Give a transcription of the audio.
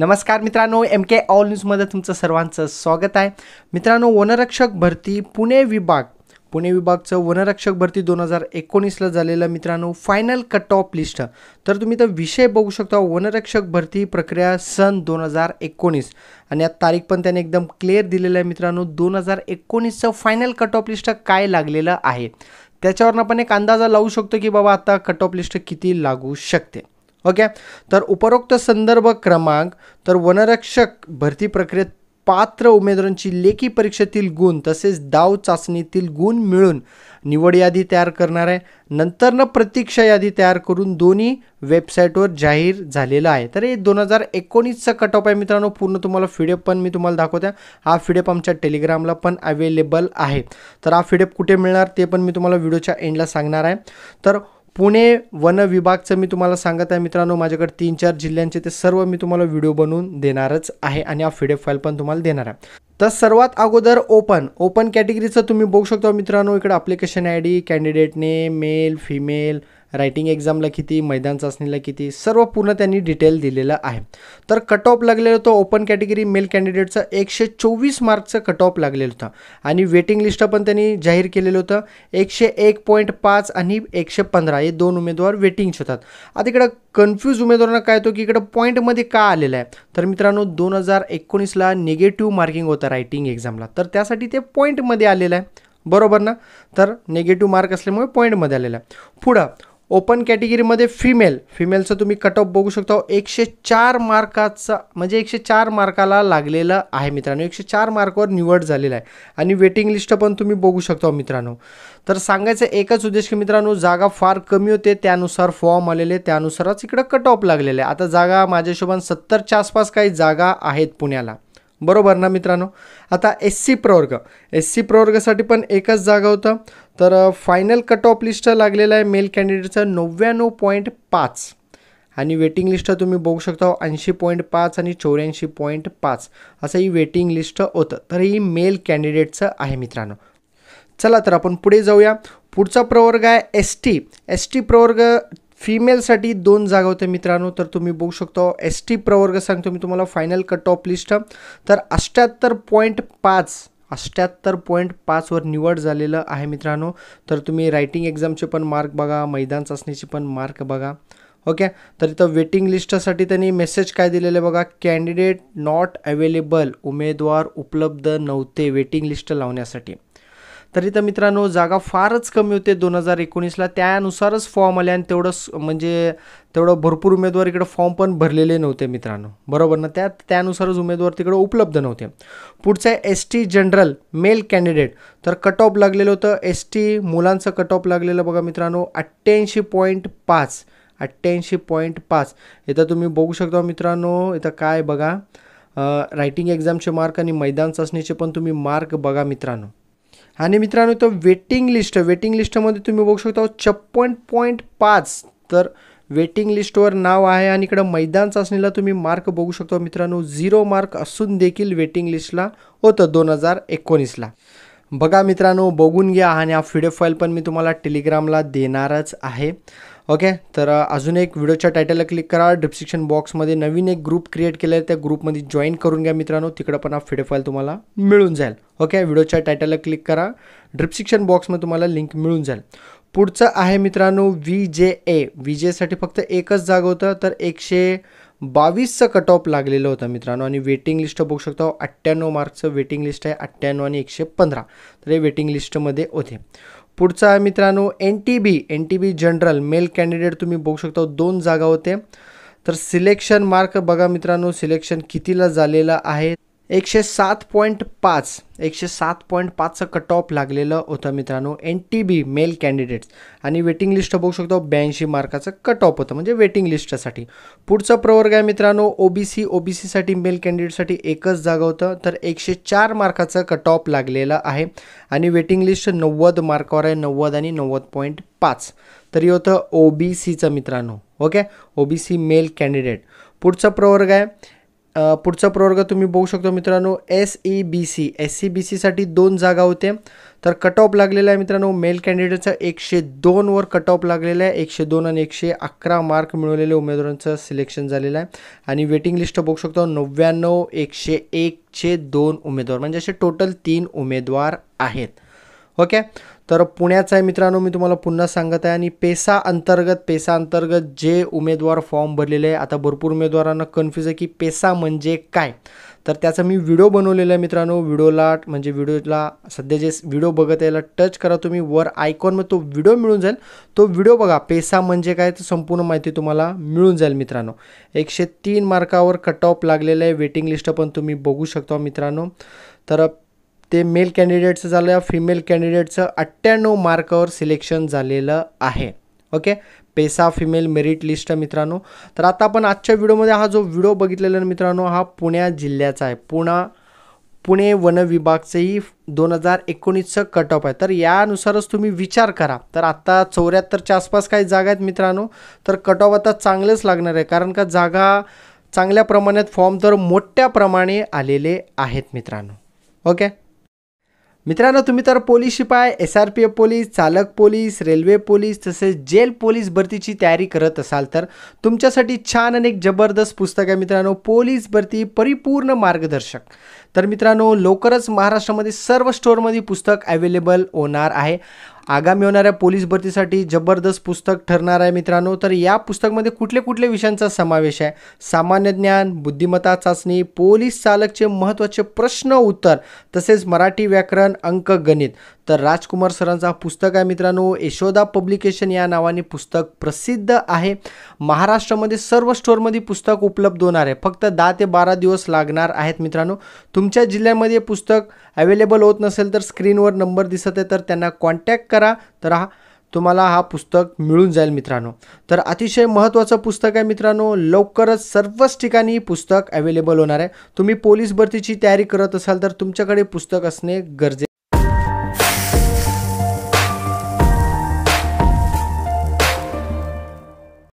नमस्कार मित्रांनो एम के ऑल न्यूजमध्ये तुमचं सर्वांचं स्वागत आहे मित्रांनो वनरक्षक भरती पुणे विभाग पुणे विभागचं वनरक्षक भरती दोन हजार एकोणीसला झालेलं मित्रांनो फायनल कट ऑफ लिस्ट तर तुम्ही तर विषय बघू शकता वनरक्षक भरती प्रक्रिया सन दोन हजार एकोणीस आणि या तारीख पण त्याने एकदम क्लिअर दिलेलं आहे मित्रांनो दोन हजार एकोणीसचं फायनल कट ऑफ लिस्ट काय लागलेलं आहे त्याच्यावरनं आपण एक अंदाजा लावू शकतो की बाबा आता कट ऑफ लिस्ट किती लागू शकते ओके तर उपरोक्त संदर्भ क्रमांक तर वनरक्षक भरती प्रक्रियेत पात्र उमेदवारांची लेखी परीक्षेतील गुण तसेच दाव चाचणीतील गुण मिळून निवड यादी तयार करणार आहे नंतरनं प्रतीक्षा यादी तयार करून दोन्ही वेबसाईटवर जाहीर झालेलं आहे तर हे दोन हजार एकोणीसचा कट ऑफ आहे मित्रांनो पूर्ण तुम्हाला फिडेप पण मी तुम्हाला दाखवत्या हा फिडेप आमच्या टेलिग्रामला पण अवेलेबल आहे तर हा फिडेप कुठे मिळणार ते पण मी तुम्हाला व्हिडिओच्या एंडला सांगणार आहे तर पुणे वन विभागचं मी तुम्हाला सांगत आहे मित्रांनो माझ्याकडे तीन चार जिल्ह्यांचे ते सर्व मी तुम्हाला व्हिडिओ बनवून देणारच आहे आणि हा फिडेफ फाईल पण तुम्हाला देणार आहे तर सर्वात अगोदर ओपन ओपन कॅटेगरीचं तुम्ही बघू शकता मित्रांनो इकडे application I D candidate name male female writing एक्झामला किती मैदान चाचणीला किती सर्व पूर्ण त्यांनी डिटेल दिलेलं आहे तर कट ऑफ लागलेला होता ओपन कॅटेगरी मेल कॅन्डिडेटचा एकशे चोवीस मार्कचं कट ऑफ लागलेलं होतं आणि वेटिंग लिस्ट पण त्यांनी जाहीर केलेलं होतं एकशे एक पॉईंट पाच आणि एकशे पंधरा हे दोन उमेदवार वेटिंगचे होतात आता इकडं कन्फ्यूज उमेदवारांना काय होतो की इकडं पॉईंटमध्ये का आलेलं आहे तर मित्रांनो दोन हजार एकोणीसला निगेटिव्ह मार्किंग होतं रायटिंग एक्झामला तर त्यासाठी ते पॉईंटमध्ये आलेलं आहे बरोबर ना तर निगेटिव्ह मार्क असल्यामुळे पॉईंटमध्ये आलेला आहे पुढं ओपन कॅटेगरीमध्ये फिमेल फिमेलचं तुम्ही कट ऑफ बघू शकता एकशे चार मार्काचा म्हणजे एकशे चार मार्काला लागलेलं आहे मित्रांनो एकशे चार मार्कवर निवड झालेला आहे आणि वेटिंग लिस्ट पण तुम्ही बघू शकता हो मित्रांनो तर सांगायचं एकच उद्देश की मित्रांनो जागा फार कमी होते त्यानुसार फॉर्म आलेले त्यानुसारच इकडं कट ऑफ लागलेले आहे आता जागा माझ्या हिशोबाने सत्तरच्या आसपास काही जागा आहेत पुण्याला बरोबर ना मित्रांनो आता एस सी प्रवर्ग एस सी प्रवर्गासाठी पण एकच जागा होतं तर फायनल कट ऑफ लिस्ट लागलेलं आहे मेल कॅन्डिडेटचं नव्याण्णव पॉईंट पाच आणि वेटिंग लिस्ट तुम्ही बघू शकता ऐंशी पॉईंट पाच आणि चौऱ्याऐंशी पॉईंट पाच असं ही वेटिंग लिस्ट होतं तर ही मेल कॅन्डिडेटचं आहे मित्रांनो चला तर आपण पुढे जाऊया पुढचा प्रवर्ग आहे एस टी एस टी प्रवर्ग फिमेलसाठी दोन जागा होत्या मित्रांनो तर तुम्ही बघू शकता एस टी प्रवर्ग सांगतो मी तुम्हाला फायनल कट ऑफ लिस्ट तर अष्ट्याहत्तर पॉईंट पाच अष्ट्याहत्तर पॉईंट पाचवर निवड झालेलं आहे मित्रांनो तर तुम्ही रायटिंग एक्झामचे पण मार्क बघा मैदान चाचणीचे पण मार्क बघा ओके तर इथं वेटिंग लिस्टसाठी त्यांनी मेसेज काय दिलेले बघा कॅन्डिडेट नॉट अवेलेबल उमेदवार उपलब्ध नव्हते वेटिंग लिस्ट लावण्यासाठी तरी इथं मित्रांनो जागा फारच कमी होते दोन हजार एकोणीसला त्यानुसारच फॉर्म आले आणि तेवढंच म्हणजे तेवढं भरपूर उमेदवार इकडे फॉर्म पण भरलेले नव्हते मित्रांनो बरोबर ना त्या त्यानुसारच उमेदवार तिकडे उपलब्ध नव्हते पुढचं आहे S T general male candidate तर कट ऑफ लागलेलं होतं एस टी मुलांचं कट ऑफ लागलेलं बघा मित्रांनो अठ्ठ्याऐंशी पॉईंट पाच अठ्ठ्याऐंशी पॉईंट पाच इथं तुम्ही बघू शकता मित्रांनो इथं काय बघा रायटिंग एक्झामचे मार्क आणि मैदान चाचणीचे पण तुम्ही मार्क बघा मित्रांनो आणि मित्रांनो तो वेटिंग लिस्ट वेटिंग लिस्टमध्ये तुम्ही बघू शकता छप्पन पॉईंट पाच तर वेटिंग लिस्टवर नाव आहे आणि इकडं मैदान चाचणीला तुम्ही मार्क बघू शकता मित्रांनो झिरो मार्क असून देखील वेटिंग लिस्टला होतं दोन हजार एकोणीसला बघा मित्रांनो बघून घ्या आणि हा व्हिडिओ फाईल पण मी तुम्हाला टेलिग्रामला देणारच आहे ओके तर अजून एक व्हिडिओच्या टायटलला क्लिक करा डिस्क्रिप्शन बॉक्समध्ये नवीन एक ग्रुप क्रिएट केलं आहे त्या ग्रुपमध्ये जॉईन करून घ्या मित्रांनो तिकडं पण हा व्हिडिओ तुम्हाला मिळून जाईल ओके व्हिडिओच्या टायटलला क्लिक करा डिस्क्रिप्शन बॉक्समध्ये तुम्हाला लिंक मिळून जाईल पुढचं आहे मित्रांनो व्ही जे ए व्ही जेसाठी फक्त एकच जागा होतं तर एकशे बावीसचं कट ऑफ लागलेलं होतं मित्रांनो आणि वेटिंग लिस्ट बघू शकतो अठ्ठ्याण्णव मार्क्सचं वेटिंग लिस्ट आहे अठ्ठ्याण्णव आणि एकशे पंधरा तर हे वेटिंग लिस्टमध्ये होते पुढचा आहे मित्रांनो N T B N T B general male candidate तुम्ही बघू शकता दोन जागा होते तर सिलेक्शन मार्क बघा मित्रांनो सिलेक्शन कितीला झालेला आहे एकशे सात पॉईंट पाच एकशे सात पॉईंट पाचचं कट ऑफ लागलेलं होतं मित्रांनो N T B male candidates आणि वेटिंग लिस्ट बघू शकतो ब्याऐंशी मार्काचं कट ऑफ होतं म्हणजे वेटिंग लिस्टसाठी पुढचा प्रवर्ग आहे मित्रांनो ओबीसी ओबीसीसाठी मेल कॅन्डिडेटसाठी एकच जागा होतं तर एकशे चार मार्काचं कट ऑफ लागलेलं आहे आणि वेटिंग लिस्ट नव्वद मार्कावर आहे नव्वद आणि नव्वद पॉईंट पाच तरी होतं ओबीसीचं मित्रांनो ओके ओबीसी मेल कॅन्डिडेट पुढचा प्रवर्ग आहे पुढचा प्रवर्ग तुम्ही बघू शकता मित्रांनो S E B C S C B सीसाठी दोन जागा होते तर कट ऑफ लागलेला आहे मित्रांनो मेल कॅन्डिडेटचा एकशे दोनवर कट ऑफ लागलेला आहे एकशे दोन आणि एकशे अकरा मार्क मिळवलेल्या उमेदवारांचं सिलेक्शन झालेलं आहे आणि वेटिंग लिस्ट बघू शकतो नव्याण्णव एकशे एकचे दोन उमेदवार म्हणजे असे टोटल तीन उमेदवार आहेत ओके तर पुण्याचा आहे मित्रांनो मी तुम्हाला पुन्हा सांगत आहे आणि पेसा अंतर्गत पेसा अंतर्गत जे उमेदवार फॉर्म भरलेले आहे आता भरपूर उमेदवारांना कन्फ्यूज आहे की पेसा म्हणजे काय तर त्याचा मी व्हिडिओ बनवलेला आहे मित्रांनो व्हिडिओला म्हणजे व्हिडिओला सध्या जे व्हिडिओ बघत याला टच करा तुम्ही वर आयकॉन मग तो व्हिडिओ मिळून जाईल तो व्हिडिओ बघा पेसा म्हणजे काय तर संपूर्ण माहिती तुम्हाला मिळून जाईल मित्रांनो एकशे तीन मार्कावर कट ऑफ लागलेलं आहे वेटिंग लिस्ट पण तुम्ही बघू शकता मित्रांनो तर ते मेल कॅन्डिडेटचं झालं फिमेल कॅन्डिडेटचं अठ्ठ्याण्णव मार्कावर सिलेक्शन झालेलं आहे okay PESA female merit list मित्रांनो तर आता आपण आजच्या व्हिडिओमध्ये हा जो व्हिडिओ बघितलेला मित्रांनो हा पुण्या जिल्ह्याचा आहे पुणा पुणे वन विभागचंही दोन हजार एकोणीसचं कट ऑफ आहे तर यानुसारच तुम्ही विचार करा तर आत्ता चौऱ्याहत्तरच्या आसपास काही जागा आहेत मित्रांनो तर कट ऑफ आता चांगलंच लागणार आहे कारण का जागा चांगल्या प्रमाणात फॉर्म तर मोठ्या प्रमाणे आलेले आहेत मित्रांनो ओके मित्रांनो तुम्ही तर पोलीस शिपाय S R P F police चालक पोलीस रेल्वे पोलीस तसेच जेल पोलीस भरतीची तयारी करत असाल तर तुमच्यासाठी छान अनेक जबरदस्त पुस्तक आहे मित्रांनो पोलीस भरती परिपूर्ण मार्गदर्शक तर मित्रांनो लवकरच महाराष्ट्रामध्ये सर्व स्टोअरमध्ये पुस्तक अवेलेबल होणार आहे आगामी होणाऱ्या पोलीस भरतीसाठी जबरदस्त पुस्तक ठरणार आहे मित्रांनो तर या पुस्तकमध्ये कुठले कुठले विषयांचा समावेश आहे सामान्य ज्ञान बुद्धिमत्ता चाचणी पोलीस चालकचे महत्त्वाचे प्रश्न उत्तर तसेच मराठी व्याकरण अंक गणित तर राजकुमार सरांचा पुस्तक आहे मित्रांनो यशोदा पब्लिकेशन या नावाने पुस्तक प्रसिद्ध आहे महाराष्ट्रामध्ये सर्व स्टोअरमध्ये पुस्तक उपलब्ध होणार आहे फक्त दहा ते बारा दिवस लागणार आहेत मित्रांनो तुमच्या जिल्ह्यामध्ये पुस्तक अवेलेबल होत नसेल तर स्क्रीनवर नंबर दिसत आहे तर त्यांना कॉन्टॅक्ट करा तर हा तुम्हाला हा पुस्तक मिळून जाईल मित्रांनो तर अतिशय महत्त्वाचं पुस्तक आहे मित्रांनो लवकरच सर्वच ठिकाणी पुस्तक अवेलेबल होणार आहे तुम्ही पोलीस भरतीची तयारी करत असाल तर तुमच्याकडे पुस्तक असणे गरजे